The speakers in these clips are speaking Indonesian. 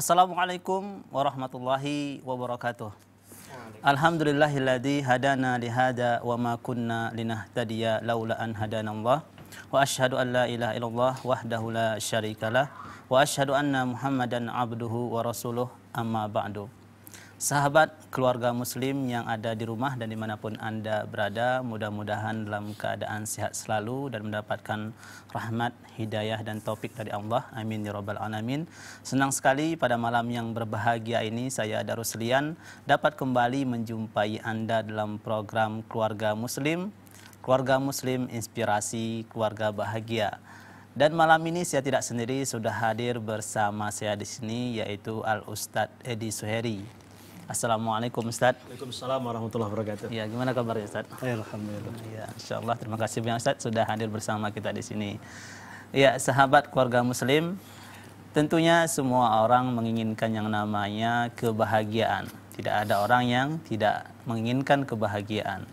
Assalamualaikum warahmatullahi wabarakatuh. Alhamdulillahilladzi hadana lihada wa ma kunna linahtadiya laula an hadanallah. Wa ashhadu an la ilaha illallah wahdahu la syarikalah wa ashhadu anna Muhammadan abduhu wa rasuluh amma ba'du. Sahabat keluarga muslim yang ada di rumah dan dimanapun Anda berada, mudah-mudahan dalam keadaan sehat selalu dan mendapatkan rahmat, hidayah, dan topik dari Allah. Amin ya Rabbal Alamin. Senang sekali pada malam yang berbahagia ini saya Daruslian dapat kembali menjumpai Anda dalam program Keluarga Muslim, Keluarga Muslim Inspirasi Keluarga Bahagia. Dan malam ini saya tidak sendiri, sudah hadir bersama saya di sini yaitu Al Ustadz Edi Suheri. Assalamualaikum Ustaz. Waalaikumsalam warahmatullahi wabarakatuh. Ya, gimana kabarnya Ustaz? Alhamdulillah. Ya, insya Allah terima kasih banyak Ustaz sudah hadir bersama kita di sini. Ya, sahabat keluarga muslim, tentunya semua orang menginginkan yang namanya kebahagiaan. Tidak ada orang yang tidak menginginkan kebahagiaan.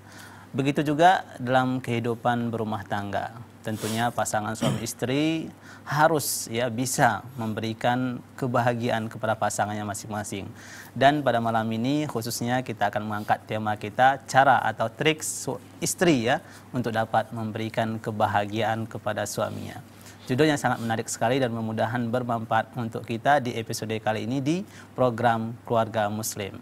Begitu juga dalam kehidupan berumah tangga tentunya pasangan suami istri harus ya bisa memberikan kebahagiaan kepada pasangannya masing-masing. Dan pada malam ini khususnya kita akan mengangkat tema kita cara atau trik istri ya untuk dapat memberikan kebahagiaan kepada suaminya. judulnya sangat menarik sekali dan memudahkan bermanfaat untuk kita di episode kali ini di program Keluarga Muslim.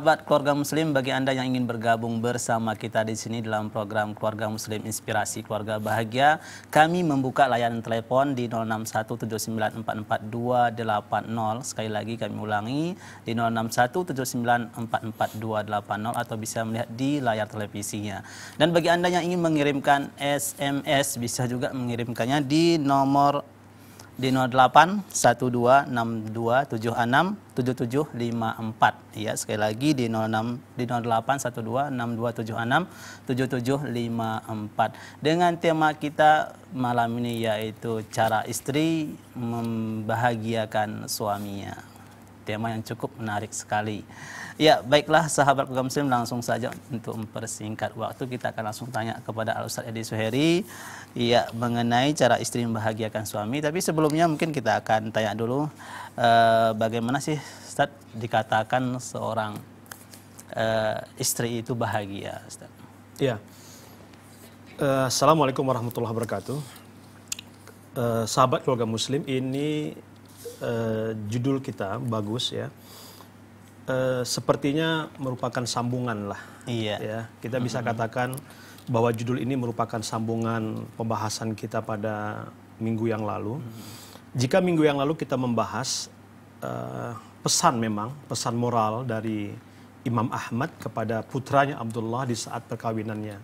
Sahabat keluarga muslim bagi Anda yang ingin bergabung bersama kita di sini dalam program Keluarga Muslim Inspirasi Keluarga Bahagia, kami membuka layanan telepon di 0617944280. Sekali lagi kami ulangi di 0617944280 atau bisa melihat di layar televisinya. Dan bagi Anda yang ingin mengirimkan SMS bisa juga mengirimkannya di nomor di 08 12 76 ya sekali lagi di 06 di 08 12 76 dengan tema kita malam ini yaitu cara istri membahagiakan suaminya tema yang cukup menarik sekali. Ya, baiklah sahabat program muslim langsung saja untuk mempersingkat waktu kita akan langsung tanya kepada Al Ustaz Edi Suheri ya mengenai cara istri membahagiakan suami, tapi sebelumnya mungkin kita akan tanya dulu uh, bagaimana sih Ustaz dikatakan seorang uh, istri itu bahagia, Ustaz? Ya. Uh, Assalamualaikum warahmatullahi wabarakatuh. Uh, sahabat keluarga muslim ini uh, judul kita bagus ya. Uh, sepertinya merupakan sambungan lah. Iya. Ya, kita bisa mm -hmm. katakan bahwa judul ini merupakan sambungan pembahasan kita pada minggu yang lalu. Mm -hmm. Jika minggu yang lalu kita membahas uh, pesan memang pesan moral dari Imam Ahmad kepada putranya Abdullah di saat perkawinannya.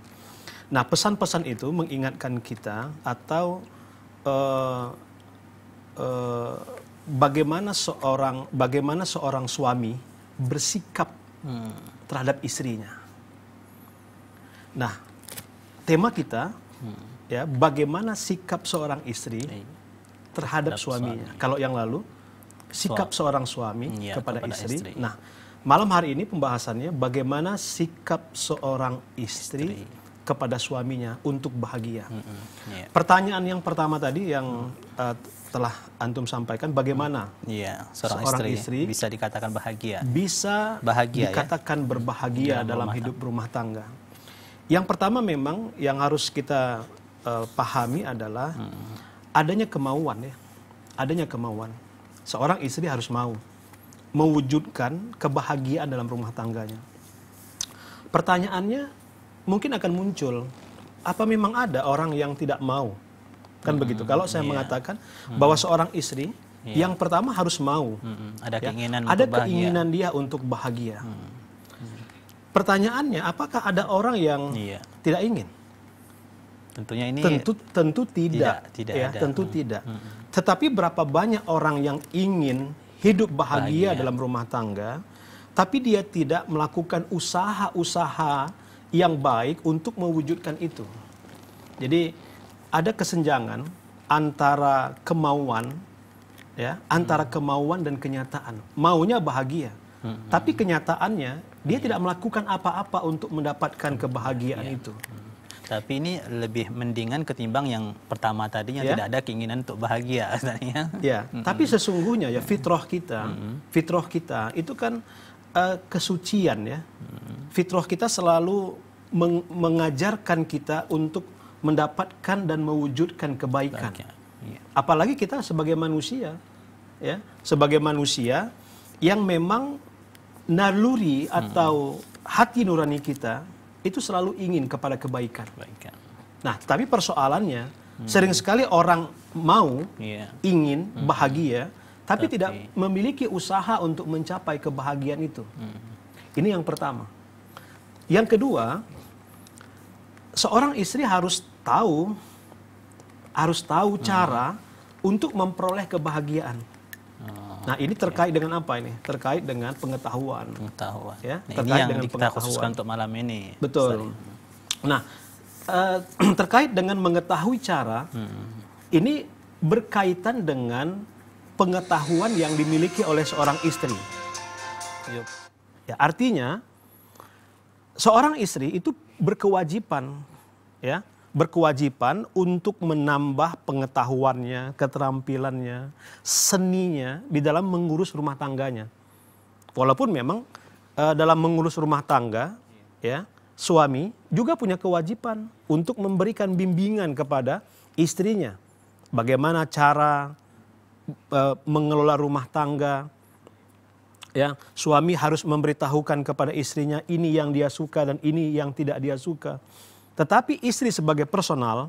Nah, pesan-pesan itu mengingatkan kita atau uh, uh, bagaimana seorang bagaimana seorang suami bersikap hmm. terhadap istrinya. Nah, tema kita hmm. ya bagaimana sikap seorang istri iya. terhadap, terhadap suaminya. Suami. Kalau yang lalu sikap seorang suami ya, kepada, kepada istri. istri. Nah, malam hari ini pembahasannya bagaimana sikap seorang istri, istri kepada suaminya untuk bahagia. Mm -hmm. yeah. Pertanyaan yang pertama tadi yang mm. uh, telah antum sampaikan bagaimana mm. yeah. seorang, seorang istri, istri bisa dikatakan bahagia. Bisa bahagia ya. dikatakan ya? berbahagia dalam, dalam rumah hidup rumah tangga. Yang pertama memang yang harus kita uh, pahami adalah mm. adanya kemauan ya. Adanya kemauan. Seorang istri harus mau mewujudkan kebahagiaan dalam rumah tangganya. Pertanyaannya mungkin akan muncul apa memang ada orang yang tidak mau kan hmm, begitu kalau saya yeah. mengatakan hmm. bahwa seorang istri yeah. yang pertama harus mau hmm, ada ya, keinginan ya, ada bahagia. dia untuk bahagia hmm. Hmm. pertanyaannya apakah ada orang yang yeah. tidak ingin tentunya ini tentu tentu tidak tidak, tidak ya tentu hmm. tidak hmm. tetapi berapa banyak orang yang ingin hidup bahagia, bahagia dalam rumah tangga tapi dia tidak melakukan usaha-usaha yang baik untuk mewujudkan itu. Jadi ada kesenjangan antara kemauan ya, antara hmm. kemauan dan kenyataan. Maunya bahagia, hmm. tapi kenyataannya dia tidak melakukan apa-apa untuk mendapatkan hmm. kebahagiaan ya. itu. Hmm. Tapi ini lebih mendingan ketimbang yang pertama tadinya ya. tidak ada keinginan untuk bahagia Ya, -hmm. tapi sesungguhnya ya fitrah kita, mm -hmm. fitrah kita itu kan uh, kesucian ya. Mm -hmm. Fitrah kita selalu meng mengajarkan kita untuk mendapatkan dan mewujudkan kebaikan. Iya. Apalagi kita sebagai manusia, ya, sebagai manusia yang memang naluri atau hati nurani kita itu selalu ingin kepada kebaikan. Nah, tapi persoalannya hmm. sering sekali orang mau, yeah. ingin hmm. bahagia, tapi, tapi tidak memiliki usaha untuk mencapai kebahagiaan itu. Hmm. Ini yang pertama. Yang kedua, seorang istri harus tahu harus tahu hmm. cara untuk memperoleh kebahagiaan. Oh, nah ini terkait dengan apa ini? Terkait dengan pengetahuan. Pengetahuan. Ya, nah, terkait ini yang dengan kita pengetahuan. khususkan untuk malam ini. Betul. Sorry. Ya. Nah uh, terkait dengan mengetahui cara hmm. ini berkaitan dengan pengetahuan yang dimiliki oleh seorang istri. Yep. Ya artinya seorang istri itu berkewajiban ya berkewajiban untuk menambah pengetahuannya, keterampilannya, seninya di dalam mengurus rumah tangganya. Walaupun memang e, dalam mengurus rumah tangga, ya suami juga punya kewajiban untuk memberikan bimbingan kepada istrinya, bagaimana cara e, mengelola rumah tangga, ya suami harus memberitahukan kepada istrinya ini yang dia suka dan ini yang tidak dia suka. Tetapi istri sebagai personal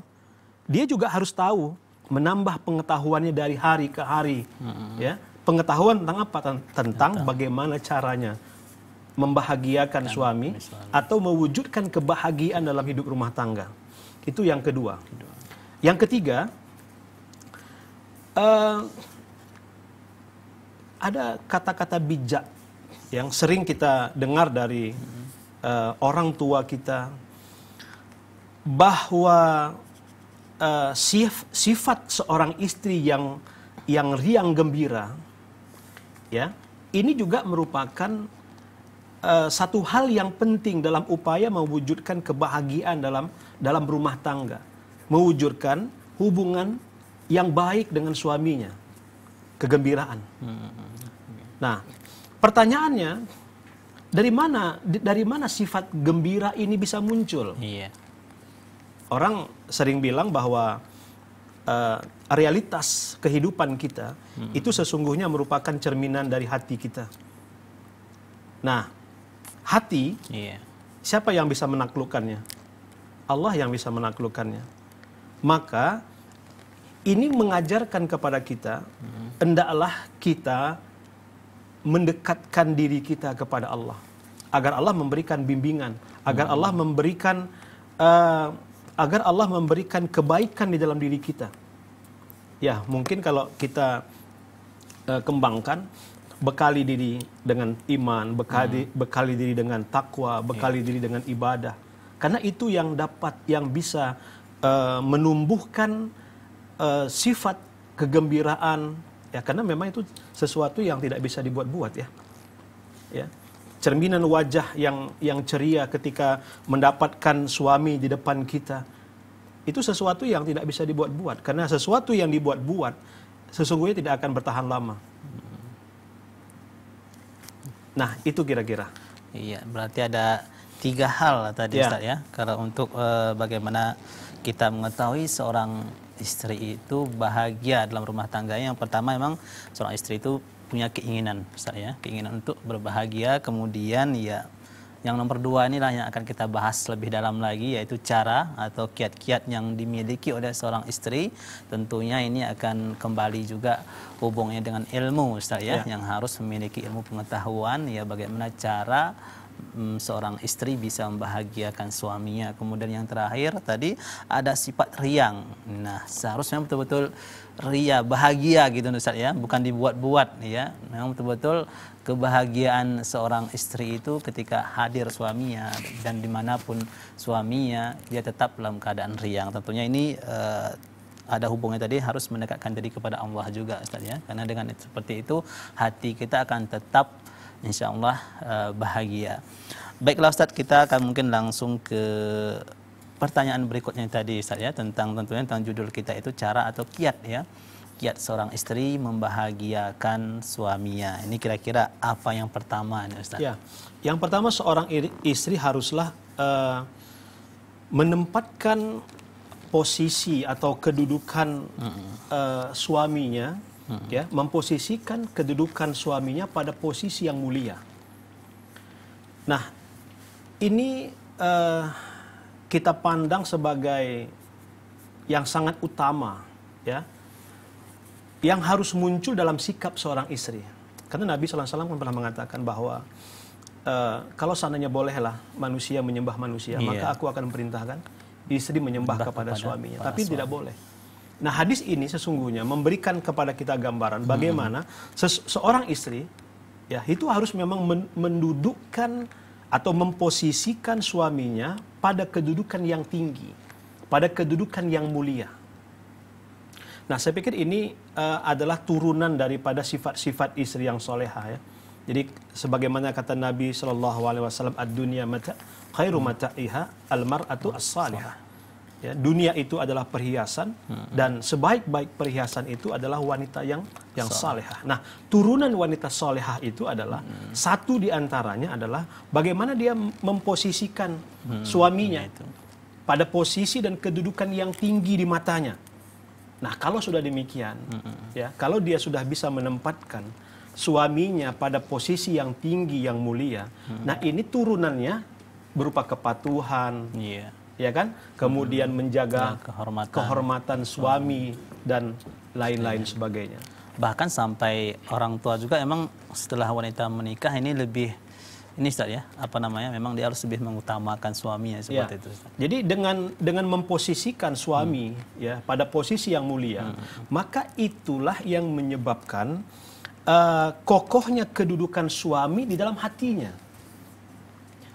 dia juga harus tahu menambah pengetahuannya dari hari ke hari hmm. ya. Pengetahuan tentang apa? Tentang, tentang bagaimana caranya membahagiakan Dan suami atau mewujudkan kebahagiaan dalam hidup rumah tangga. Itu yang kedua. Yang ketiga, uh, ada kata-kata bijak yang sering kita dengar dari uh, orang tua kita bahwa uh, sifat seorang istri yang yang riang gembira ya ini juga merupakan uh, satu hal yang penting dalam upaya mewujudkan kebahagiaan dalam dalam rumah tangga mewujudkan hubungan yang baik dengan suaminya kegembiraan. Hmm. Nah, pertanyaannya dari mana dari mana sifat gembira ini bisa muncul? Iya. Orang sering bilang bahwa uh, realitas kehidupan kita hmm. itu sesungguhnya merupakan cerminan dari hati kita. Nah, hati iya. siapa yang bisa menaklukkannya? Allah yang bisa menaklukkannya. Maka ini mengajarkan kepada kita hendaklah kita mendekatkan diri kita kepada Allah agar Allah memberikan bimbingan agar hmm. Allah memberikan uh, agar Allah memberikan kebaikan di dalam diri kita ya mungkin kalau kita uh, kembangkan bekali diri dengan iman bekali hmm. bekali diri dengan takwa bekali yeah. diri dengan ibadah karena itu yang dapat yang bisa uh, menumbuhkan uh, sifat kegembiraan ya karena memang itu sesuatu yang tidak bisa dibuat-buat ya. Ya. Cerminan wajah yang yang ceria ketika mendapatkan suami di depan kita itu sesuatu yang tidak bisa dibuat-buat karena sesuatu yang dibuat-buat sesungguhnya tidak akan bertahan lama. Nah, itu kira-kira. Iya, berarti ada tiga hal tadi ya. Ustaz ya. karena untuk e, bagaimana kita mengetahui seorang istri itu bahagia dalam rumah tangganya yang pertama memang seorang istri itu punya keinginan saya keinginan untuk berbahagia kemudian ya yang nomor dua inilah yang akan kita bahas lebih dalam lagi yaitu cara atau kiat-kiat yang dimiliki oleh seorang istri tentunya ini akan kembali juga hubungannya dengan ilmu saya ya. yang harus memiliki ilmu pengetahuan ya bagaimana cara hmm, seorang istri bisa membahagiakan suaminya. Kemudian yang terakhir tadi ada sifat riang. Nah, seharusnya betul-betul ria, bahagia gitu Ustaz ya, bukan dibuat-buat ya. Memang betul-betul kebahagiaan seorang istri itu ketika hadir suaminya dan dimanapun suaminya dia tetap dalam keadaan riang. Tentunya ini uh, ada hubungannya tadi harus mendekatkan diri kepada Allah juga Ustaz ya. Karena dengan seperti itu hati kita akan tetap insya Allah eh, bahagia. Baiklah Ustadz, kita akan mungkin langsung ke pertanyaan berikutnya tadi Ustadz ya tentang tentunya tentang judul kita itu cara atau kiat ya kiat seorang istri membahagiakan suaminya ini kira-kira apa yang pertama nih Ustaz? Ya, yang pertama seorang istri haruslah uh, menempatkan posisi atau kedudukan mm -hmm. uh, suaminya hmm. ya memposisikan kedudukan suaminya pada posisi yang mulia. Nah, ini uh, kita pandang sebagai yang sangat utama, ya, yang harus muncul dalam sikap seorang istri. Karena Nabi SAW pernah mengatakan bahwa uh, kalau seandainya bolehlah manusia menyembah manusia, yeah. maka aku akan perintahkan istri menyembah kepada, kepada suaminya. Tapi suami. tidak boleh. Nah, hadis ini sesungguhnya memberikan kepada kita gambaran bagaimana hmm. seorang istri ya itu harus memang men mendudukkan atau memposisikan suaminya pada kedudukan yang tinggi, pada kedudukan yang mulia. Nah, saya pikir ini uh, adalah turunan daripada sifat-sifat istri yang soleha ya. Jadi sebagaimana kata Nabi Shallallahu Alaihi Wasallam, ad-dunya mata khairu mata'iha al-mar'atu as-salihah. Ya, dunia itu adalah perhiasan hmm. dan sebaik-baik perhiasan itu adalah wanita yang yang salehah. Nah, turunan wanita salehah itu adalah hmm. satu antaranya adalah bagaimana dia memposisikan hmm. suaminya itu pada posisi dan kedudukan yang tinggi di matanya. Nah, kalau sudah demikian, hmm. ya kalau dia sudah bisa menempatkan suaminya pada posisi yang tinggi yang mulia, hmm. nah ini turunannya berupa kepatuhan. Yeah ya kan? Kemudian menjaga nah, kehormatan. kehormatan suami dan lain-lain ya. sebagainya. Bahkan sampai orang tua juga emang setelah wanita menikah ini lebih ini Ustaz ya, apa namanya? Memang dia harus lebih mengutamakan suaminya seperti ya. itu. Ustaz. Jadi dengan dengan memposisikan suami hmm. ya pada posisi yang mulia, hmm. maka itulah yang menyebabkan uh, kokohnya kedudukan suami di dalam hatinya.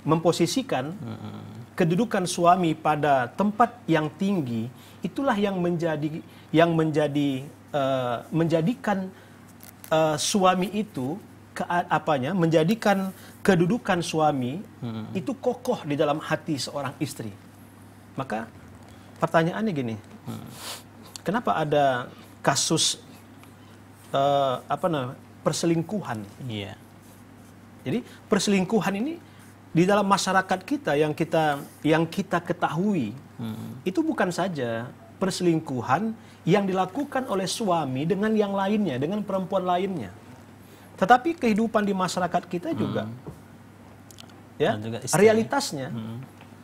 Memposisikan hmm kedudukan suami pada tempat yang tinggi itulah yang menjadi yang menjadi uh, menjadikan uh, suami itu ke apanya menjadikan kedudukan suami hmm. itu kokoh di dalam hati seorang istri. Maka pertanyaannya gini. Hmm. Kenapa ada kasus uh, apa namanya perselingkuhan? Iya. Yeah. Jadi perselingkuhan ini di dalam masyarakat kita yang kita yang kita ketahui hmm. itu bukan saja perselingkuhan yang dilakukan oleh suami dengan yang lainnya, dengan perempuan lainnya. Tetapi kehidupan di masyarakat kita juga hmm. ya, juga istri. realitasnya hmm.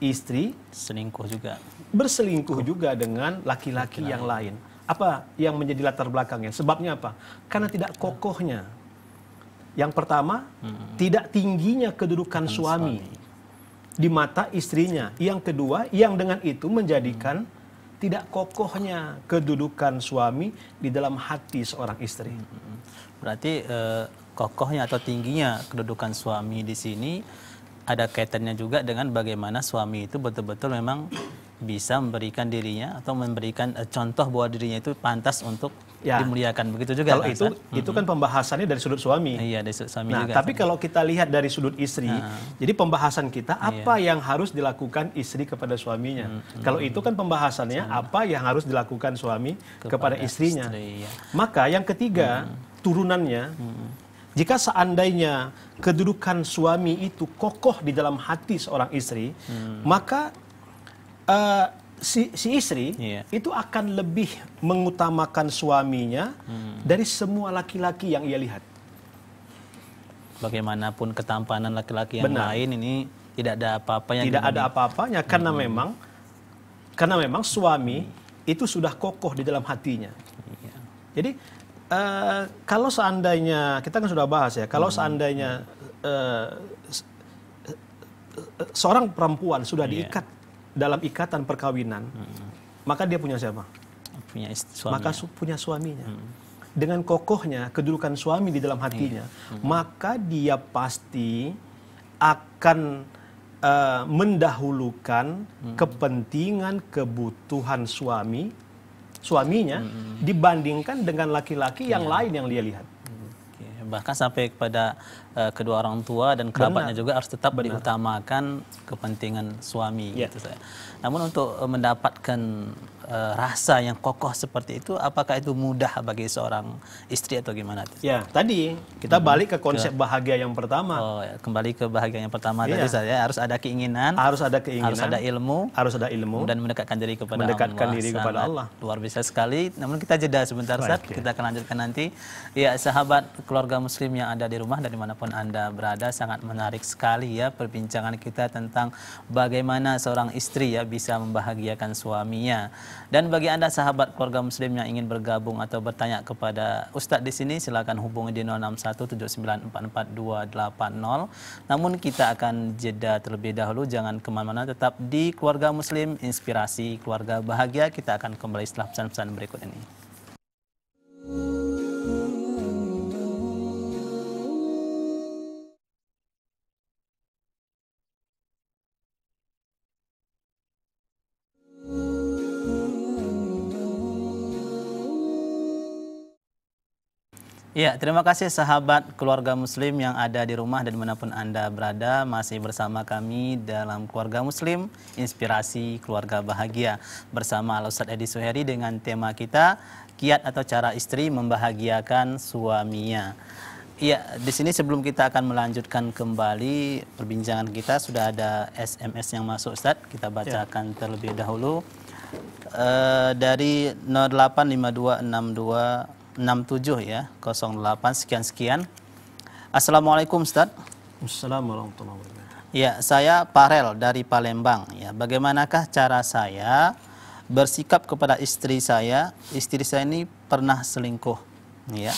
istri selingkuh juga. Berselingkuh juga dengan laki-laki yang lain. Apa yang menjadi latar belakangnya? Sebabnya apa? Karena tidak kokohnya yang pertama, hmm. tidak tingginya kedudukan Dan suami di mata istrinya. Yang kedua, yang dengan itu menjadikan hmm. tidak kokohnya kedudukan suami di dalam hati seorang istri. Hmm, hmm, hmm. Berarti eh, kokohnya atau tingginya kedudukan suami di sini ada kaitannya juga dengan bagaimana suami itu betul-betul memang bisa memberikan dirinya atau memberikan eh, contoh bahwa dirinya itu pantas untuk ya. dimuliakan begitu juga kalau kan, itu Ustaz? itu kan pembahasannya dari sudut suami iya dari sudut suami nah, juga tapi kan? kalau kita lihat dari sudut istri nah. jadi pembahasan kita iya. apa iya. yang harus dilakukan istri kepada suaminya hmm. kalau itu kan pembahasannya sama. apa yang harus dilakukan suami kepada, kepada istrinya istri, iya. maka yang ketiga hmm. turunannya hmm. jika seandainya kedudukan suami itu kokoh di dalam hati seorang istri hmm. maka uh, si, si istri yeah. itu akan lebih mengutamakan suaminya hmm. dari semua laki-laki yang ia lihat. Bagaimanapun ketampanan laki-laki yang Benar. lain ini tidak ada apa-apanya. Tidak ada apa-apanya karena hmm. memang karena memang suami itu sudah kokoh di dalam hatinya. Yeah. Jadi uh, kalau seandainya kita kan sudah bahas ya, kalau hmm. seandainya uh, seorang perempuan sudah yeah. diikat dalam ikatan perkawinan, hmm. maka dia punya siapa? Punya suaminya. Maka su punya suaminya. Hmm. Dengan kokohnya kedudukan suami di dalam hatinya, iya. Hmm. maka dia pasti akan uh, mendahulukan hmm. kepentingan kebutuhan suami suaminya hmm. dibandingkan dengan laki-laki yang ya. lain yang dia lihat. Bahkan sampai kepada Eh, kedua orang tua dan kerabatnya Benar. juga harus tetap Benar. diutamakan kepentingan suami yeah. gitu saya. Namun untuk eh, mendapatkan uh, rasa yang kokoh seperti itu apakah itu mudah bagi seorang istri atau gimana? Ya, tadi kita balik ke konsep bahagia yang pertama. Oh, ya, kembali ke bahagia yang pertama yeah. tadi saya harus ada keinginan, harus ada keinginan, harus ada ilmu, harus ada ilmu dan mendekatkan diri kepada mendekatkan Allah. diri kepada Allah. Luar biasa sekali. Namun kita jeda sebentar, Baik, saat Ya. Kita akan lanjutkan nanti. Ya, sahabat keluarga muslim yang ada di rumah dari mana dimanapun Anda berada. Sangat menarik sekali ya perbincangan kita tentang bagaimana seorang istri ya bisa membahagiakan suaminya. Dan bagi Anda sahabat keluarga muslim yang ingin bergabung atau bertanya kepada Ustadz di sini, silakan hubungi di 0617944280. Namun kita akan jeda terlebih dahulu, jangan kemana-mana, tetap di keluarga muslim, inspirasi keluarga bahagia. Kita akan kembali setelah pesan-pesan berikut ini. Ya, terima kasih sahabat keluarga muslim yang ada di rumah dan dimanapun Anda berada masih bersama kami dalam keluarga muslim inspirasi keluarga bahagia bersama Ustaz Edi Suheri dengan tema kita kiat atau cara istri membahagiakan suaminya. Ya, di sini sebelum kita akan melanjutkan kembali perbincangan kita sudah ada SMS yang masuk Ustaz, kita ya. bacakan ya. terlebih dahulu. E, dari 085262 0867 ya 08 sekian sekian Assalamualaikum Ustaz Assalamualaikum warahmatullahi wabarakatuh Ya saya Parel dari Palembang ya bagaimanakah cara saya bersikap kepada istri saya istri saya ini pernah selingkuh ya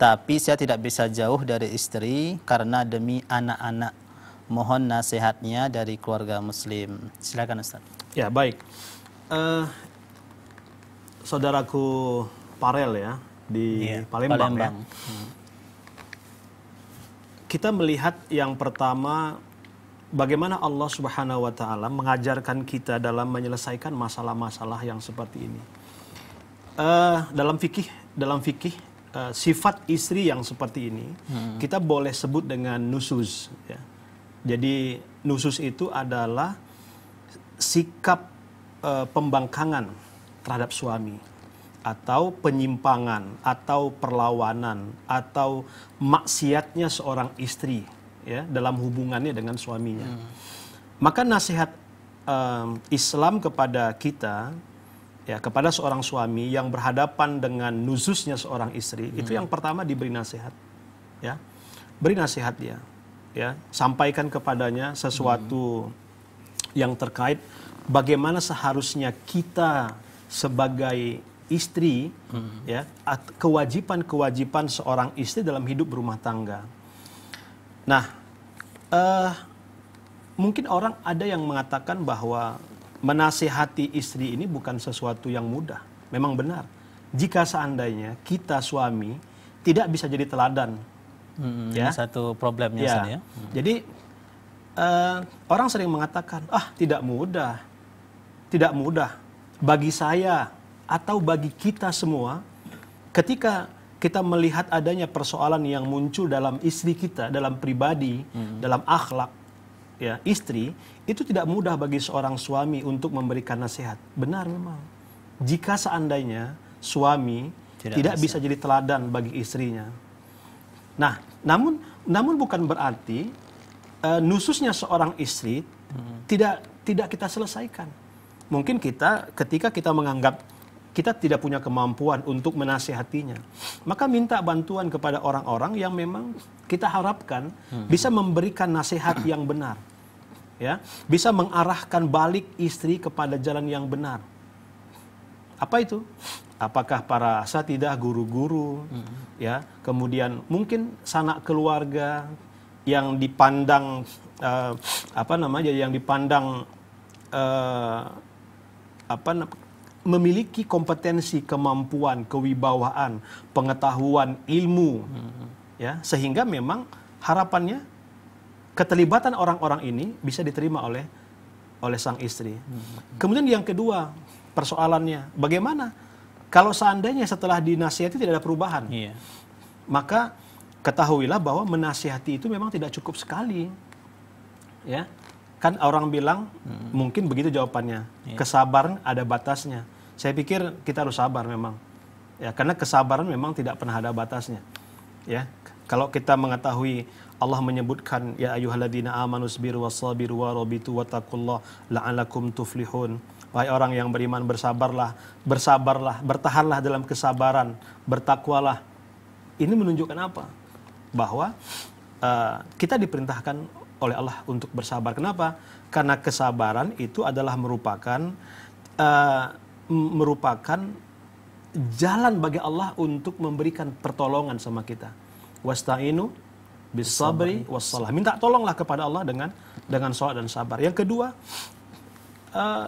tapi saya tidak bisa jauh dari istri karena demi anak-anak mohon nasihatnya dari keluarga muslim silakan Ustaz ya baik uh, saudaraku Parel ya di yeah, Palembang, Palembang ya. Hmm. Kita melihat yang pertama bagaimana Allah Subhanahu wa taala mengajarkan kita dalam menyelesaikan masalah-masalah yang seperti ini. Uh, dalam fikih, dalam fikih uh, sifat istri yang seperti ini hmm. kita boleh sebut dengan nusuz ya. Jadi nusus itu adalah sikap uh, pembangkangan terhadap suami atau penyimpangan atau perlawanan atau maksiatnya seorang istri ya dalam hubungannya dengan suaminya. Hmm. Maka nasihat um, Islam kepada kita ya kepada seorang suami yang berhadapan dengan nuzusnya seorang istri hmm. itu yang pertama diberi nasihat ya. Beri nasihat dia ya, sampaikan kepadanya sesuatu hmm. yang terkait bagaimana seharusnya kita sebagai istri hmm. ya kewajiban-kewajiban seorang istri dalam hidup berumah tangga. Nah, uh, mungkin orang ada yang mengatakan bahwa menasehati istri ini bukan sesuatu yang mudah. Memang benar. Jika seandainya kita suami tidak bisa jadi teladan, hmm, ya satu problemnya ya. ya. Hmm. Jadi uh, orang sering mengatakan ah tidak mudah, tidak mudah bagi saya atau bagi kita semua ketika kita melihat adanya persoalan yang muncul dalam istri kita, dalam pribadi, hmm. dalam akhlak ya, istri, itu tidak mudah bagi seorang suami untuk memberikan nasihat. Benar memang. Jika seandainya suami tidak, tidak bisa. jadi teladan bagi istrinya. Nah, namun namun bukan berarti uh, nususnya seorang istri hmm. tidak tidak kita selesaikan. Mungkin kita ketika kita menganggap kita tidak punya kemampuan untuk menasehatinya. Maka minta bantuan kepada orang-orang yang memang kita harapkan hmm. bisa memberikan nasihat yang benar. Ya, bisa mengarahkan balik istri kepada jalan yang benar. Apa itu? Apakah para satidah guru-guru hmm. ya, kemudian mungkin sanak keluarga yang dipandang uh, apa namanya yang dipandang uh, apa memiliki kompetensi, kemampuan, kewibawaan, pengetahuan, ilmu, hmm. ya sehingga memang harapannya keterlibatan orang-orang ini bisa diterima oleh oleh sang istri. Hmm. Kemudian yang kedua persoalannya, bagaimana kalau seandainya setelah dinasihati tidak ada perubahan, yeah. maka ketahuilah bahwa menasihati itu memang tidak cukup sekali, ya kan orang bilang hmm. mungkin begitu jawabannya iya. kesabaran ada batasnya saya pikir kita harus sabar memang. Ya, karena kesabaran memang tidak pernah ada batasnya. Ya. Kalau kita mengetahui Allah menyebutkan ya ayyuhalladzina amanu sabiru wasabiru warabitu wattaqullah la'alakum tuflihun. Wahai orang yang beriman bersabarlah, bersabarlah, bertahanlah dalam kesabaran, bertakwalah. Ini menunjukkan apa? Bahwa uh, kita diperintahkan oleh Allah untuk bersabar. Kenapa? Karena kesabaran itu adalah merupakan uh, merupakan jalan bagi Allah untuk memberikan pertolongan sama kita. Wasta'inu bisabri wassalah. Minta tolonglah kepada Allah dengan dengan sholat dan sabar. Yang kedua, uh,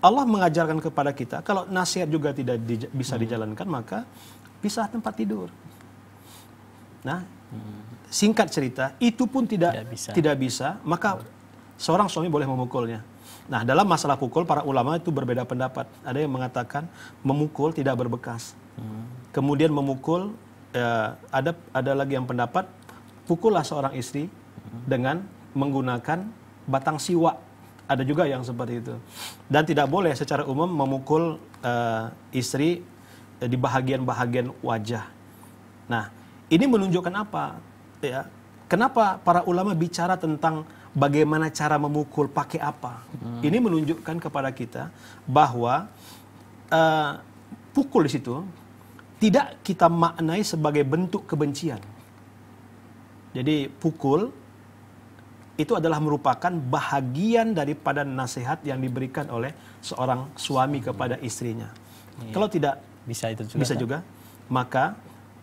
Allah mengajarkan kepada kita kalau nasihat juga tidak di, bisa hmm. dijalankan maka pisah tempat tidur. Nah, singkat cerita, itu pun tidak tidak bisa, tidak bisa maka seorang suami boleh memukulnya Nah, dalam masalah pukul para ulama itu berbeda pendapat. Ada yang mengatakan memukul tidak berbekas. Hmm. Kemudian memukul eh, ada ada lagi yang pendapat pukullah seorang istri hmm. dengan menggunakan batang siwa. Ada juga yang seperti itu. Dan tidak boleh secara umum memukul eh, istri eh, di bahagian-bahagian wajah. Nah, ini menunjukkan apa? Ya, kenapa para ulama bicara tentang bagaimana cara memukul, pakai apa. Hmm. Ini menunjukkan kepada kita bahwa uh, pukul di situ tidak kita maknai sebagai bentuk kebencian. Jadi pukul itu adalah merupakan bahagian daripada nasihat yang diberikan oleh seorang suami kepada istrinya. Iya. Kalau tidak bisa itu juga. Bisa kan? maka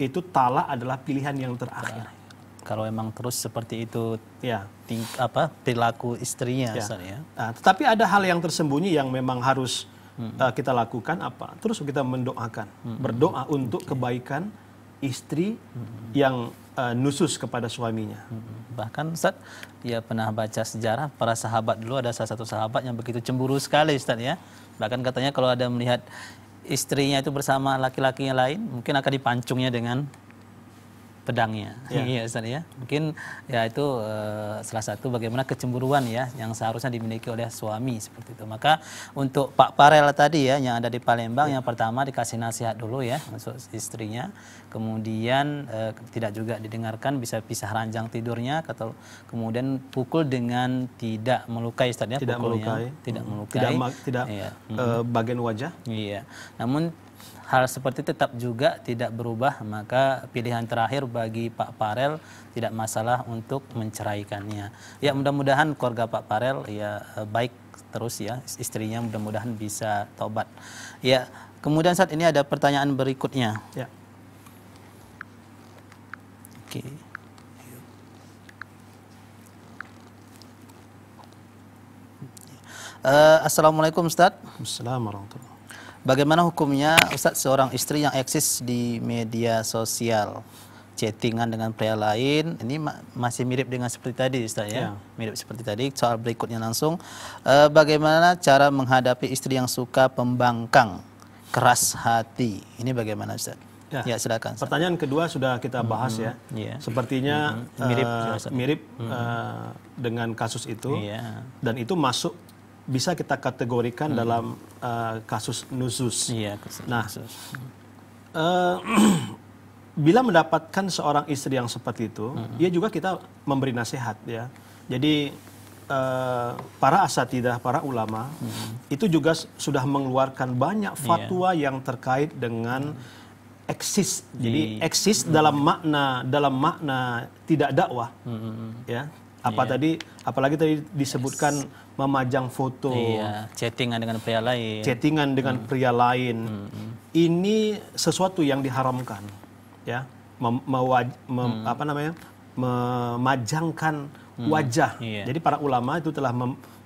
itu talak adalah pilihan yang terakhir. Nah kalau emang terus seperti itu ya ting, apa perilaku istrinya ya. Sorry, ya. Nah, tetapi ada hal yang tersembunyi yang memang harus hmm. uh, kita lakukan apa? Terus kita mendoakan, hmm. berdoa untuk okay. kebaikan istri hmm. yang uh, nusus kepada suaminya. Hmm. Bahkan Ustaz, ya pernah baca sejarah para sahabat dulu ada salah satu sahabat yang begitu cemburu sekali Ustaz ya. Bahkan katanya kalau ada melihat istrinya itu bersama laki-laki yang lain, mungkin akan dipancungnya dengan pedangnya. Ya. Iya, Ustaz ya. Mungkin ya itu uh, salah satu bagaimana kecemburuan ya yang seharusnya dimiliki oleh suami seperti itu. Maka untuk Pak Parel tadi ya yang ada di Palembang yeah. yang pertama dikasih nasihat dulu ya untuk istrinya. Kemudian uh, tidak juga didengarkan bisa pisah ranjang tidurnya atau kemudian pukul dengan tidak melukai Ustaz ya tidak pukulnya. melukai. Tidak hmm. melukai. Tidak tidak ya. uh, bagian wajah. Iya. Namun hal seperti tetap juga tidak berubah, maka pilihan terakhir bagi Pak Parel tidak masalah untuk menceraikannya. Ya mudah-mudahan keluarga Pak Parel ya eh, baik terus ya istrinya mudah-mudahan bisa tobat. Ya, kemudian saat ini ada pertanyaan berikutnya. Ya. Oke. Eh, Assalamualaikum Ustaz. Assalamualaikum Bagaimana hukumnya Ustadz seorang istri yang eksis di media sosial? chattingan dengan pria lain ini ma masih mirip dengan seperti tadi Ustaz ya. ya mirip seperti tadi soal berikutnya langsung e, bagaimana cara menghadapi istri yang suka pembangkang keras hati ini bagaimana Ustaz Ya, ya silakan. Pertanyaan kedua sudah kita bahas mm -hmm. ya. Mm-hmm. Yeah. Sepertinya mm -hmm. mirip uh, mirip mm -hmm. uh, dengan kasus itu yeah. dan itu masuk bisa kita kategorikan hmm. dalam uh, kasus nusus. Iya, kasus nah, nusus. Uh, bila mendapatkan seorang istri yang seperti itu, hmm. dia juga kita memberi nasihat ya. Jadi eh, para asatidah, para ulama hmm. itu juga sudah mengeluarkan banyak iya. fatwa yeah. yang terkait dengan eksis. Jadi iya. eksis hmm. dalam makna dalam makna tidak dakwah. Hmm. hmm, hmm. Ya, apa yeah. tadi apalagi tadi disebutkan yes. memajang foto. yeah. chattingan dengan pria lain. Chattingan dengan hmm. pria lain. Hmm, hmm. Ini sesuatu yang diharamkan. Ya, mem, mewaj, mem, hmm. apa namanya? memajangkan hmm. wajah. yeah. Jadi para ulama itu telah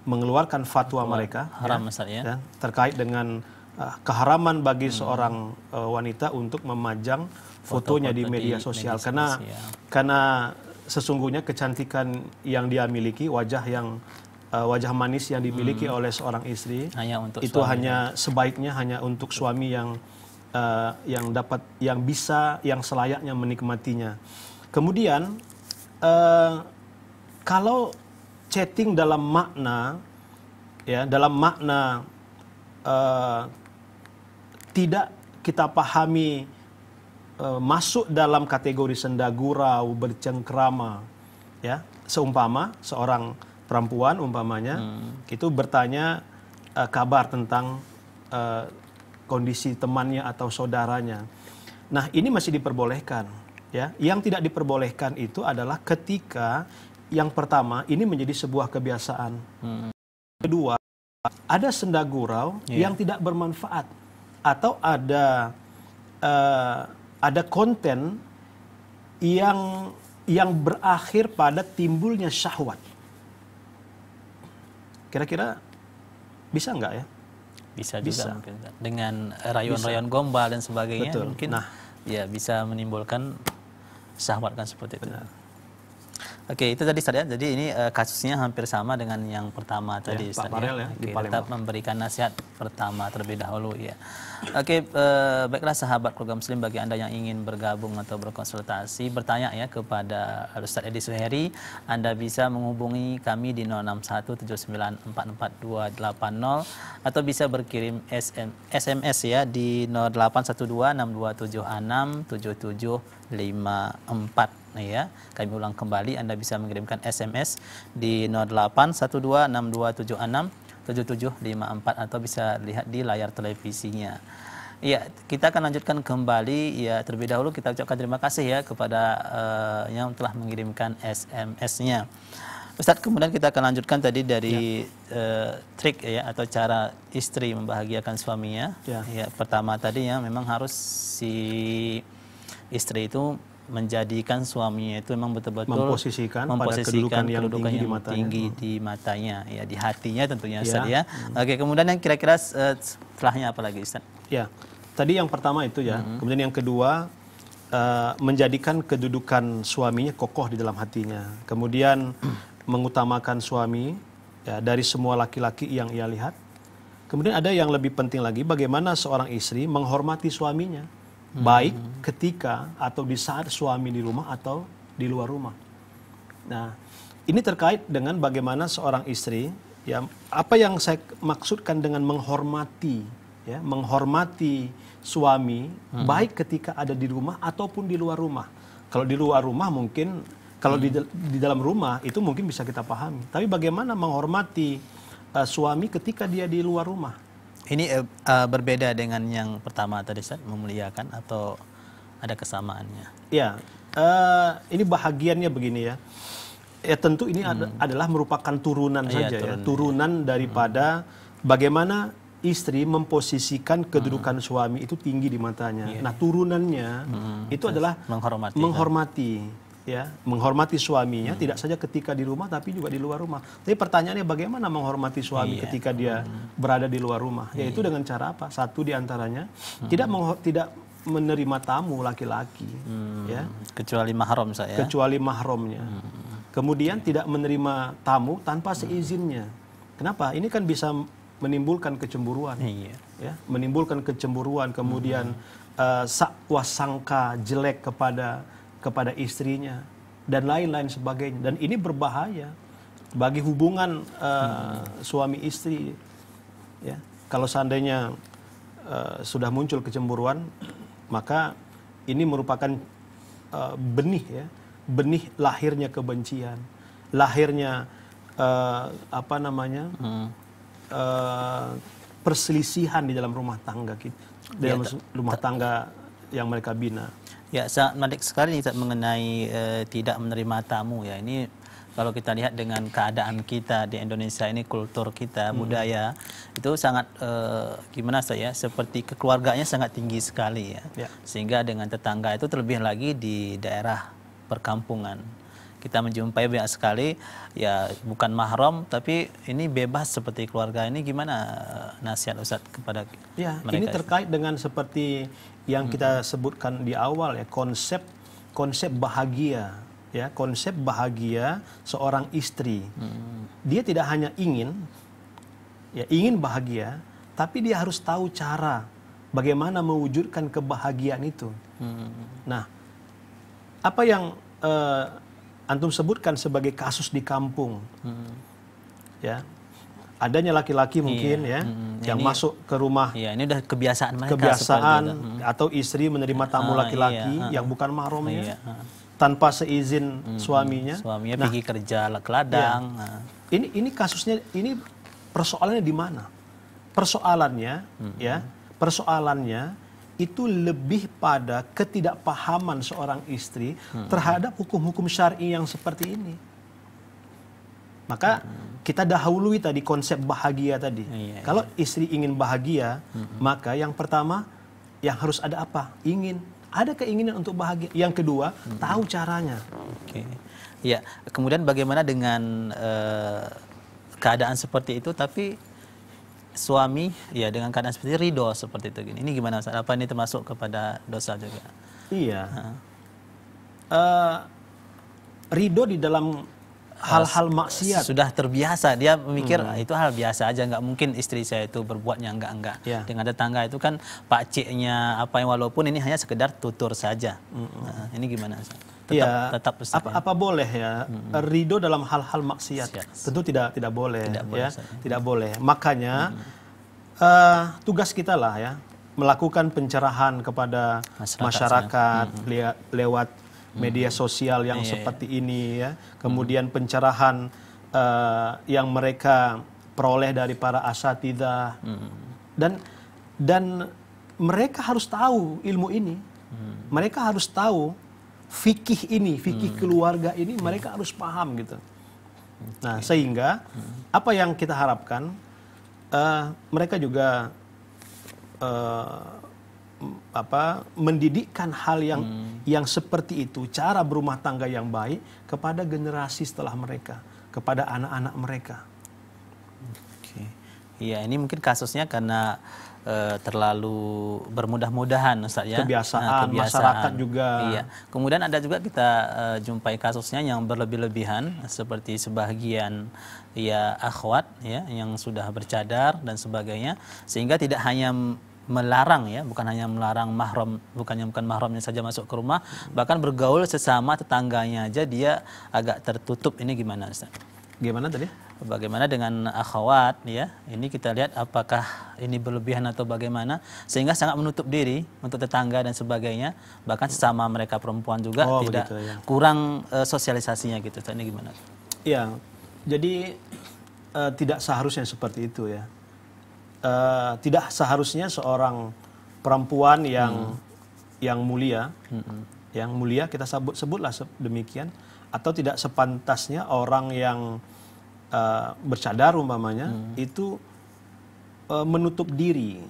mengeluarkan fatwa mereka haram ya, ya. ya terkait dengan uh, keharaman bagi hmm. seorang uh, wanita untuk memajang fotonya Foto, di media sosial di media sosial. Iya. karena karena sesungguhnya kecantikan yang dia miliki, wajah yang uh, wajah manis yang dimiliki hmm. oleh seorang istri hanya untuk itu suami. hanya sebaiknya hanya untuk suami yang uh, yang dapat yang bisa yang selayaknya menikmatinya. Kemudian uh, kalau chatting dalam makna ya dalam makna uh, tidak kita pahami Eh, masuk dalam kategori sendagurau, bercengkrama, ya seumpama seorang perempuan umpamanya hmm. itu bertanya uh, kabar tentang uh, kondisi temannya atau saudaranya. Nah ini masih diperbolehkan, ya. Yang tidak diperbolehkan itu adalah ketika yang pertama ini menjadi sebuah kebiasaan. Hmm. Kedua ada sendagurau yeah. yang tidak bermanfaat atau ada uh, ada konten yang yang berakhir pada timbulnya syahwat. Kira-kira bisa nggak ya? Bisa juga bisa. mungkin dengan rayuan-rayuan gombal dan sebagainya Betul. mungkin nah. ya bisa menimbulkan syahwat kan seperti itu. Benar. Oke, itu tadi Ustaz ya. Jadi ini uh, kasusnya hampir sama dengan yang pertama ya, tadi Ustaz. Pak Parel ya. ya, Oke, tetap memberikan nasihat pertama terlebih dahulu ya. Oke, uh, baiklah sahabat keluarga muslim bagi Anda yang ingin bergabung atau berkonsultasi, bertanya ya kepada Ustaz Edi Suheri, Anda bisa menghubungi kami di 0617944280 atau bisa berkirim SMS ya di 0812627677 54 ya. Kami ulang kembali Anda bisa mengirimkan SMS di 081262767754 atau bisa lihat di layar televisinya. Iya, kita akan lanjutkan kembali. Ya, terlebih dahulu kita ucapkan terima kasih ya kepada uh, yang telah mengirimkan SMS-nya. Ustadz, kemudian kita akan lanjutkan tadi dari ya. uh, trik ya atau cara istri membahagiakan suaminya. Ya. ya, pertama tadi ya memang harus si istri itu menjadikan suaminya itu memang betul-betul memposisikan, memposisikan pada kedudukan, kedudukan yang, tinggi, yang di matanya. tinggi di matanya ya di hatinya tentunya ya. ya. Hmm. Oke, kemudian yang kira-kira eh, setelahnya apa lagi Ustaz? Ya. Tadi yang pertama itu ya. Hmm. Kemudian yang kedua uh, menjadikan kedudukan suaminya kokoh di dalam hatinya. Kemudian mengutamakan suami ya, dari semua laki-laki yang ia lihat. Kemudian ada yang lebih penting lagi bagaimana seorang istri menghormati suaminya hmm. baik ketika atau di saat suami di rumah atau di luar rumah. Nah, ini terkait dengan bagaimana seorang istri ya apa yang saya maksudkan dengan menghormati ya, menghormati suami hmm. baik ketika ada di rumah ataupun di luar rumah. Kalau di luar rumah mungkin kalau hmm. di, di dalam rumah itu mungkin bisa kita pahami. Tapi bagaimana menghormati uh, suami ketika dia di luar rumah? Ini uh, berbeda dengan yang pertama tadi Ustaz, memuliakan atau ada kesamaannya? Ya, uh, ini bahagiannya begini ya. Ya tentu ini hmm. ad adalah merupakan turunan ya, saja turun, ya, turunan ya. daripada hmm. bagaimana istri memposisikan kedudukan hmm. suami itu tinggi di matanya. Ya. Nah, turunannya hmm. itu adalah menghormati. menghormati ya menghormati suaminya hmm. tidak saja ketika di rumah tapi juga di luar rumah. Tapi pertanyaannya bagaimana menghormati suami iya. ketika dia hmm. berada di luar rumah? Ya, iya. Yaitu dengan cara apa? Satu diantaranya hmm. tidak tidak menerima tamu laki-laki, hmm. ya. Kecuali mahram saya. Kecuali mahromnya. Hmm. Kemudian tidak menerima tamu tanpa seizinnya. Kenapa? Ini kan bisa menimbulkan kecemburuan. Iya. Ya, menimbulkan kecemburuan kemudian hmm. uh, jelek kepada kepada istrinya dan lain-lain sebagainya dan ini berbahaya bagi hubungan uh, hmm. suami istri ya kalau seandainya uh, sudah muncul kecemburuan maka ini merupakan uh, benih ya benih lahirnya kebencian lahirnya uh, apa namanya hmm. uh, perselisihan di dalam rumah tangga kita ya, dalam ya, rumah tangga yang mereka bina Ya, sangat menarik sekali ini mengenai uh, tidak menerima tamu ya. Ini kalau kita lihat dengan keadaan kita di Indonesia ini kultur kita hmm. budaya itu sangat uh, gimana saya seperti kekeluarganya sangat tinggi sekali ya. ya. Sehingga dengan tetangga itu terlebih lagi di daerah perkampungan kita menjumpai banyak sekali ya bukan mahram tapi ini bebas seperti keluarga ini gimana eh, nasihat Ustaz kepada ya, mereka? ini terkait dengan seperti yang hmm. kita sebutkan di awal ya konsep konsep bahagia ya konsep bahagia seorang istri. Hmm. Dia tidak hanya ingin ya ingin bahagia tapi dia harus tahu cara bagaimana mewujudkan kebahagiaan itu. Hmm. Nah, apa yang uh, antum sebutkan sebagai kasus di kampung. Hmm. Ya. Adanya laki-laki mungkin iya. ya hmm. yang ini, masuk ke rumah. Iya, ini udah kebiasaan mereka kebiasaan hmm. atau istri menerima ah, tamu iya, laki-laki ah, iya, yang bukan mahramnya. Iya, ah. Tanpa seizin hmm. suaminya. Suaminya nah, pergi kerja ke ladang. Iya. Nah. Ini ini kasusnya ini persoalannya di mana? Persoalannya hmm. ya, persoalannya itu lebih pada ketidakpahaman seorang istri hmm. terhadap hukum-hukum syar'i yang seperti ini. Maka hmm. kita dahului tadi konsep bahagia tadi. Iya, iya, Kalau istri ingin bahagia, hmm. maka yang pertama yang harus ada apa? Ingin ada keinginan untuk bahagia. Yang kedua, hmm. tahu caranya. Oke. Okay. Ya, kemudian bagaimana dengan uh, keadaan seperti itu tapi suami ya dengan keadaan seperti ridho seperti itu gini. Ini gimana Ustaz? Apa ini termasuk kepada dosa juga? Iya. Rido Uh, eh, ridho di dalam hal-hal maksiat sudah terbiasa dia memikir, hmm. Ah, itu hal biasa aja nggak mungkin istri saya itu berbuatnya yang enggak enggak yeah. dengan tetangga itu kan pakciknya apa yang walaupun ini hanya sekedar tutur saja hmm. hmm. nah, ini gimana Ustaz? tetap, ya, tetap besar. Apa, ya. apa boleh ya? Mm -hmm. Ridho dalam hal-hal maksiat. Siat. tentu tidak tidak boleh tidak ya, boleh, tidak boleh. Makanya -hmm. uh, tugas kita lah ya melakukan pencerahan kepada masyarakat, masyarakat -hmm. le lewat media sosial yang yeah, iya. seperti ini ya. Kemudian -hmm. pencerahan uh, yang mereka peroleh dari para asatidah. -hmm. Dan dan mereka harus tahu ilmu ini. -hmm. Mereka harus tahu fikih ini, fikih hmm. keluarga ini mereka harus paham gitu. Nah, sehingga hmm. apa yang kita harapkan uh, mereka juga uh, apa mendidikkan hal yang hmm. yang seperti itu, cara berumah tangga yang baik kepada generasi setelah mereka, kepada anak-anak mereka. Oke. Okay. Iya, ini mungkin kasusnya karena Eh, terlalu bermudah-mudahan Ustaz ya. Nah, kebiasaan, nah, kebiasaan masyarakat juga. Iya. Kemudian ada juga kita uh, jumpai kasusnya yang berlebih-lebihan seperti sebagian ya akhwat ya yang sudah bercadar dan sebagainya sehingga tidak hanya melarang ya bukan hanya melarang mahram bukannya bukan mahramnya saja masuk ke rumah bahkan bergaul sesama tetangganya aja dia agak tertutup ini gimana Ustaz? Gimana tadi? Bagaimana dengan akhwat ya? Ini kita lihat apakah ini berlebihan atau bagaimana sehingga sangat menutup diri untuk tetangga dan sebagainya, bahkan sesama mereka perempuan juga oh, tidak begitu, ya. kurang uh, sosialisasinya gitu. ini gimana? Ya, Jadi uh, tidak seharusnya seperti itu ya. Uh, tidak seharusnya seorang perempuan yang hmm. yang mulia, hmm. yang mulia kita sebut sebutlah demikian atau tidak sepantasnya orang yang uh, eh, bercadar umpamanya hmm. itu uh, menutup diri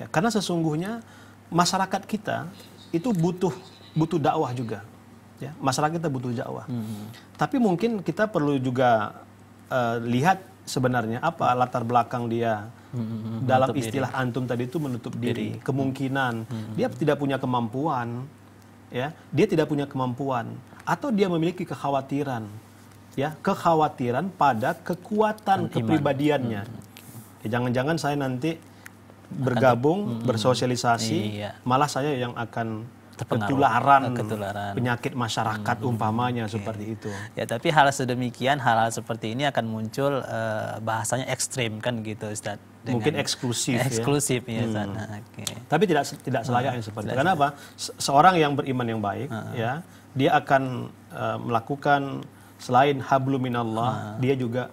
ya, karena sesungguhnya masyarakat kita itu butuh butuh dakwah juga ya masyarakat kita butuh dakwah hmm. tapi mungkin kita perlu juga uh, lihat sebenarnya apa latar belakang dia hmm, hmm, hmm. dalam istilah diri. antum tadi itu menutup diri, diri. kemungkinan hmm. hmm dia tidak punya kemampuan ya dia tidak punya kemampuan atau dia memiliki kekhawatiran ya kekhawatiran pada kekuatan Dan kepribadiannya. Jangan-jangan hmm. ya, saya nanti bergabung, hmm, bersosialisasi, iya. malah saya yang akan ketularan, eh, ketularan penyakit masyarakat hmm, umpamanya okay. seperti itu. Ya tapi hal sedemikian hal-hal seperti ini akan muncul uh, bahasanya ekstrim kan gitu Ustaz. Mungkin eksklusif. Ya. Eksklusif ya, ya Hmm. Nah, okay. Tapi tidak tidak hmm. selayaknya hmm, seperti itu. apa Seorang yang beriman yang baik hmm. ya, dia akan uh, melakukan selain habluminallah, nah. dia juga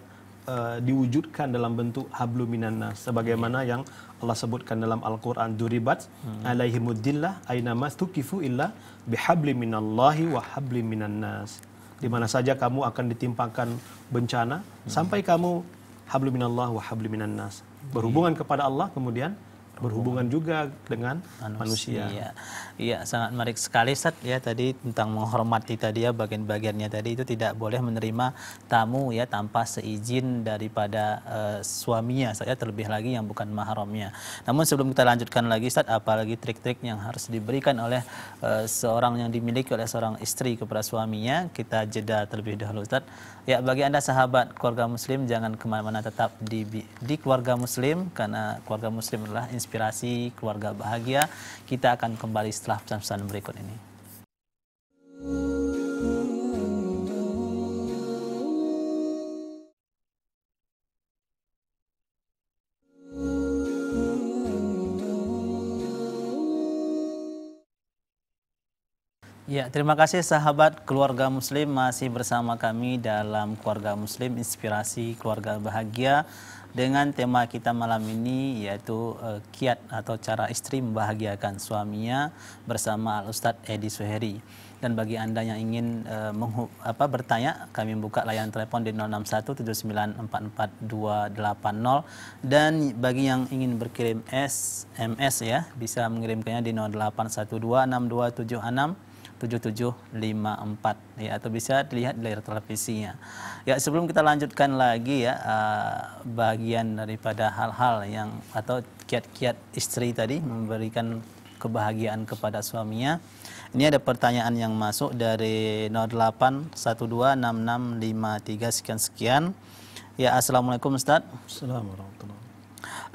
uh, diwujudkan dalam bentuk habluminanna sebagaimana iya. yang Allah sebutkan dalam Al-Qur'an duribat hmm. alaihimuddillah aina stukifu illa minallahi wa minannas Di mana saja kamu akan ditimpakan bencana hmm. sampai kamu habluminallah wa minannas Berhubungan iya. kepada Allah kemudian berhubungan juga dengan manusia. Iya, sangat menarik sekali Sat ya tadi tentang menghormati tadi ya bagian-bagiannya tadi itu tidak boleh menerima tamu ya tanpa seizin daripada uh, suaminya saya terlebih lagi yang bukan mahramnya. Namun sebelum kita lanjutkan lagi Sat apalagi trik-trik yang harus diberikan oleh uh, seorang yang dimiliki oleh seorang istri kepada suaminya, kita jeda terlebih dahulu Ustaz. Ya, bagi Anda sahabat keluarga muslim, jangan kemana-mana tetap di, di keluarga muslim, karena keluarga muslim adalah inspirasi keluarga bahagia. Kita akan kembali setelah pesan-pesan berikut ini. Ya, terima kasih sahabat keluarga muslim masih bersama kami dalam keluarga muslim inspirasi keluarga bahagia dengan tema kita malam ini yaitu uh, kiat atau cara istri membahagiakan suaminya bersama Ustadz Edi Suheri. Dan bagi Anda yang ingin uh, menghu- apa, bertanya, kami buka layanan telepon di 0617944280 dan bagi yang ingin berkirim SMS ya bisa mengirimkannya di 08126276 7754 ya atau bisa dilihat di layar televisinya. Ya, sebelum kita lanjutkan lagi ya uh, bagian daripada hal-hal yang atau kiat-kiat istri tadi memberikan kebahagiaan kepada suaminya. Ini ada pertanyaan yang masuk dari 08126653 sekian sekian. Ya, Assalamualaikum Ustaz. Assalamualaikum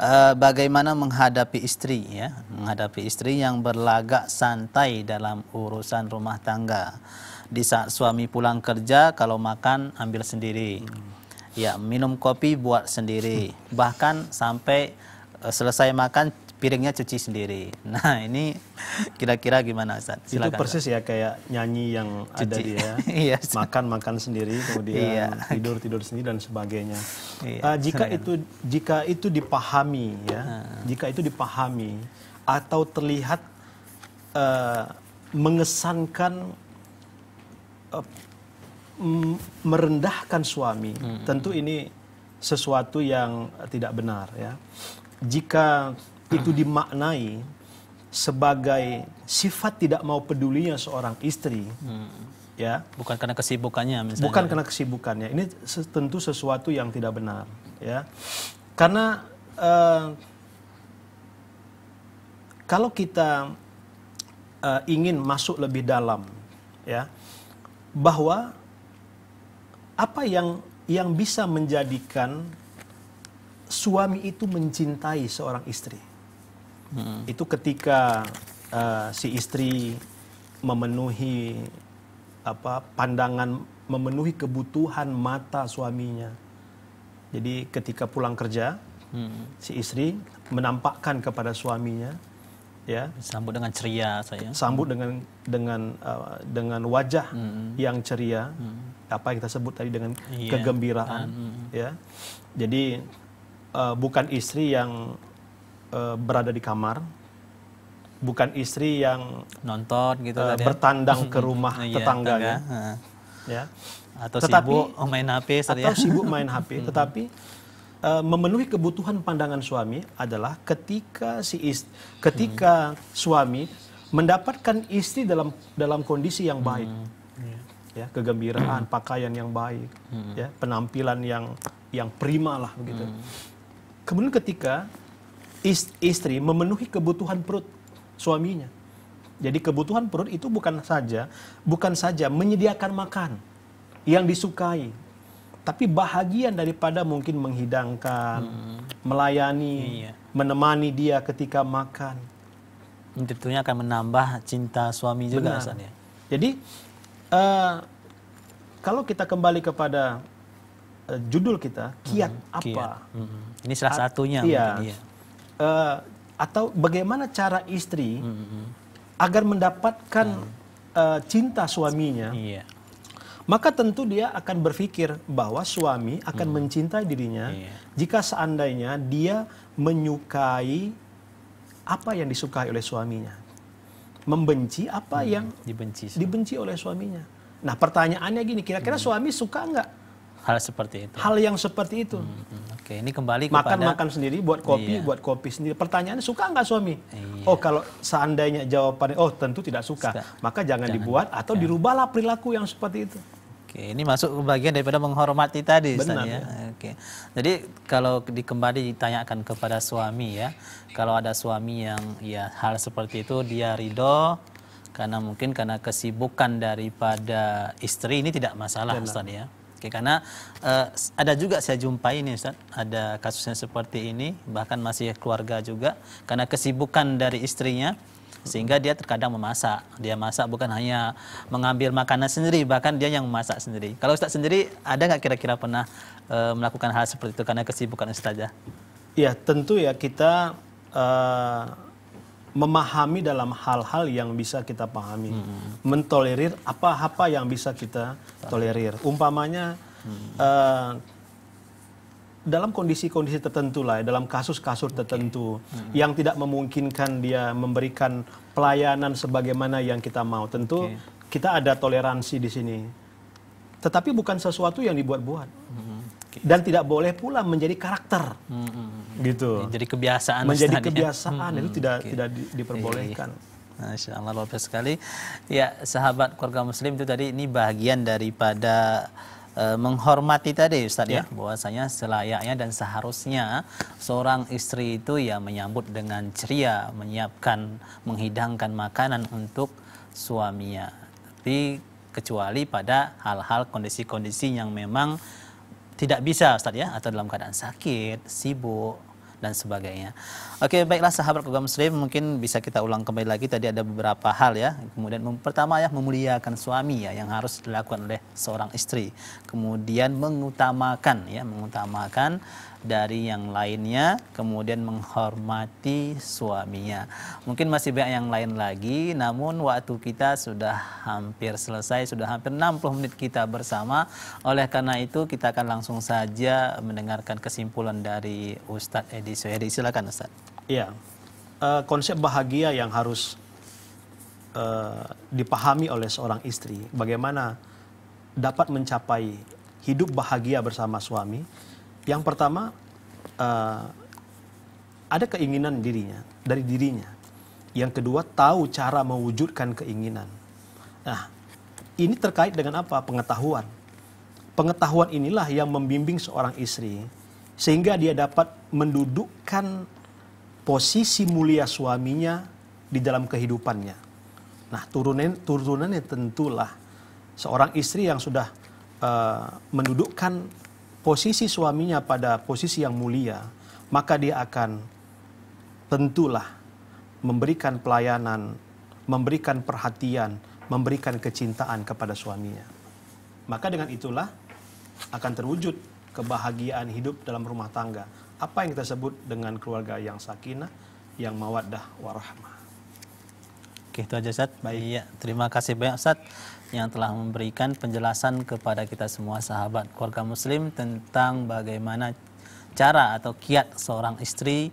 Eh, bagaimana menghadapi istri ya, menghadapi istri yang berlagak santai dalam urusan rumah tangga. Di saat suami pulang kerja, kalau makan ambil sendiri. Ya, minum kopi buat sendiri. Bahkan sampai eh, selesai makan piringnya cuci sendiri. Nah ini kira-kira gimana Ustaz? Silakan, Itu persis ya kayak nyanyi yang cuci. ada ya. dia, iya, makan-makan sendiri, kemudian tidur-tidur iya. sendiri dan sebagainya. Iya, uh, jika itu jika itu dipahami ya, hmm. jika itu dipahami atau terlihat uh, mengesankan uh, merendahkan suami, hmm. tentu ini sesuatu yang tidak benar ya. Jika itu dimaknai sebagai sifat tidak mau pedulinya seorang istri hmm. ya bukan karena kesibukannya misalnya bukan karena kesibukannya ini tentu sesuatu yang tidak benar ya karena uh, kalau kita uh, ingin masuk lebih dalam ya bahwa apa yang yang bisa menjadikan suami itu mencintai seorang istri hmm. itu ketika uh, si istri memenuhi apa pandangan memenuhi kebutuhan mata suaminya. Jadi ketika pulang kerja, hmm. si istri menampakkan kepada suaminya, ya. Sambut dengan ceria, saya. Sambut hmm. dengan dengan uh, dengan wajah hmm. yang ceria, hmm. apa yang kita sebut tadi dengan yeah. kegembiraan, hmm. ya. Jadi uh, bukan istri yang uh, berada di kamar, bukan istri yang nonton gitu uh, bertandang ke iya, rumah nah, tetangganya. Iya, tangga. Ya. Atau tetapi, sibuk main HP atau ya. sibuk main HP, tetapi uh, memenuhi kebutuhan pandangan suami adalah ketika si ist ketika hmm. suami mendapatkan istri dalam dalam kondisi yang baik. Hmm. Ya, kegembiraan, hmm. pakaian yang baik, hmm. ya, penampilan yang yang prima lah begitu. Hmm. Kemudian ketika istri memenuhi kebutuhan perut suaminya. Jadi kebutuhan perut itu bukan saja bukan saja menyediakan makan yang disukai, tapi bahagian daripada mungkin menghidangkan, hmm. melayani, iya. menemani dia ketika makan. Tentunya akan menambah cinta suami juga, Benar. Hasan, ya. Jadi uh, kalau kita kembali kepada uh, judul kita, kiat hmm, apa? Hmm, hmm. Ini salah satunya. Iya. Mungkin, iya uh, atau bagaimana cara istri mm-hmm. agar mendapatkan mm. uh, cinta suaminya yeah. maka tentu dia akan berpikir bahwa suami akan mm. mencintai dirinya yeah. jika seandainya dia menyukai apa yang disukai oleh suaminya membenci apa mm. yang dibenci dibenci oleh suaminya nah pertanyaannya gini kira-kira mm. suami suka nggak hal seperti itu. Hal yang seperti itu. Hmm, hmm, Oke, ini kembali makan kepada... makan sendiri, buat kopi, iya. buat kopi sendiri. Pertanyaannya suka nggak suami? Iya. Oh, kalau seandainya jawabannya oh tentu tidak suka, suka. maka jangan, jangan dibuat atau dirubahlah perilaku yang seperti itu. Oke, ini masuk ke bagian daripada menghormati tadi, Benar, ya. ya. Oke. Jadi kalau dikembali ditanyakan kepada suami ya, kalau ada suami yang ya hal seperti itu dia ridho karena mungkin karena kesibukan daripada istri ini tidak masalah Ustaz ya. Oke, karena uh, ada juga saya jumpai ini Ustaz, ada kasusnya seperti ini, bahkan masih keluarga juga karena kesibukan dari istrinya sehingga dia terkadang memasak. Dia masak bukan hanya mengambil makanan sendiri, bahkan dia yang memasak sendiri. Kalau Ustaz sendiri ada nggak kira-kira pernah uh, melakukan hal seperti itu karena kesibukan ya? Ya, tentu ya kita uh, memahami dalam hal-hal yang bisa kita pahami, hmm. mentolerir apa-apa yang bisa kita tolerir. Umpamanya hmm. uh, dalam kondisi-kondisi tertentu lah, ya, dalam kasus-kasus okay. tertentu hmm. yang tidak memungkinkan dia memberikan pelayanan sebagaimana yang kita mau, tentu okay. kita ada toleransi di sini. Tetapi bukan sesuatu yang dibuat-buat. Hmm dan tidak boleh pula menjadi karakter mm hmm, gitu jadi kebiasaan menjadi istana, ya. kebiasaan ya? hmm, itu hmm, tidak okay. tidak di, diperbolehkan iya, iya. Masya Allah luar biasa sekali ya sahabat keluarga muslim itu tadi ini bagian daripada e, menghormati tadi Ustaz ya, ya bahwasanya selayaknya dan seharusnya seorang istri itu ya menyambut dengan ceria menyiapkan menghidangkan makanan untuk suaminya tapi kecuali pada hal-hal kondisi-kondisi yang memang tidak bisa Ustaz ya atau dalam keadaan sakit, sibuk dan sebagainya. Oke, baiklah sahabat program muslim, mungkin bisa kita ulang kembali lagi tadi ada beberapa hal ya. Kemudian pertama ya memuliakan suami ya yang harus dilakukan oleh seorang istri. Kemudian mengutamakan ya, mengutamakan dari yang lainnya, kemudian menghormati suaminya. Mungkin masih banyak yang lain lagi, namun waktu kita sudah hampir selesai, sudah hampir 60 menit kita bersama. Oleh karena itu, kita akan langsung saja mendengarkan kesimpulan dari Ustadz Edi Soeri. Silakan Ustadz. Ya, konsep bahagia yang harus eh, dipahami oleh seorang istri, bagaimana dapat mencapai hidup bahagia bersama suami, yang pertama, uh, ada keinginan dirinya, dari dirinya. Yang kedua, tahu cara mewujudkan keinginan. Nah, ini terkait dengan apa? Pengetahuan. Pengetahuan inilah yang membimbing seorang istri sehingga dia dapat mendudukkan posisi mulia suaminya di dalam kehidupannya. Nah, turunan turunannya tentulah seorang istri yang sudah uh, mendudukkan posisi suaminya pada posisi yang mulia, maka dia akan tentulah memberikan pelayanan, memberikan perhatian, memberikan kecintaan kepada suaminya. Maka dengan itulah akan terwujud kebahagiaan hidup dalam rumah tangga. Apa yang kita sebut dengan keluarga yang sakinah, yang mawaddah warahmah. Oke, itu aja Ustaz. Baik, ya. terima kasih banyak Ustaz yang telah memberikan penjelasan kepada kita semua sahabat keluarga muslim tentang bagaimana cara atau kiat seorang istri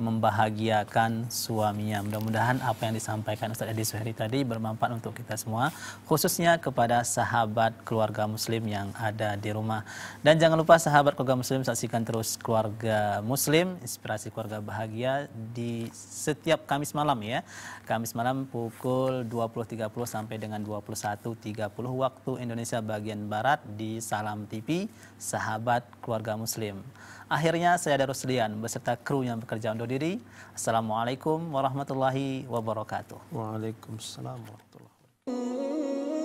membahagiakan suaminya. Mudah-mudahan apa yang disampaikan Ustaz Edi Suheri tadi bermanfaat untuk kita semua, khususnya kepada sahabat keluarga muslim yang ada di rumah. Dan jangan lupa sahabat keluarga muslim saksikan terus keluarga muslim, inspirasi keluarga bahagia di setiap Kamis malam ya. Kamis malam pukul 20.30 sampai dengan 21.30 waktu Indonesia bagian Barat di Salam TV, sahabat keluarga muslim. Akhirnya saya Darus Lian beserta kru yang bekerja undur diri. Assalamualaikum warahmatullahi wabarakatuh. Waalaikumsalam warahmatullahi wabarakatuh.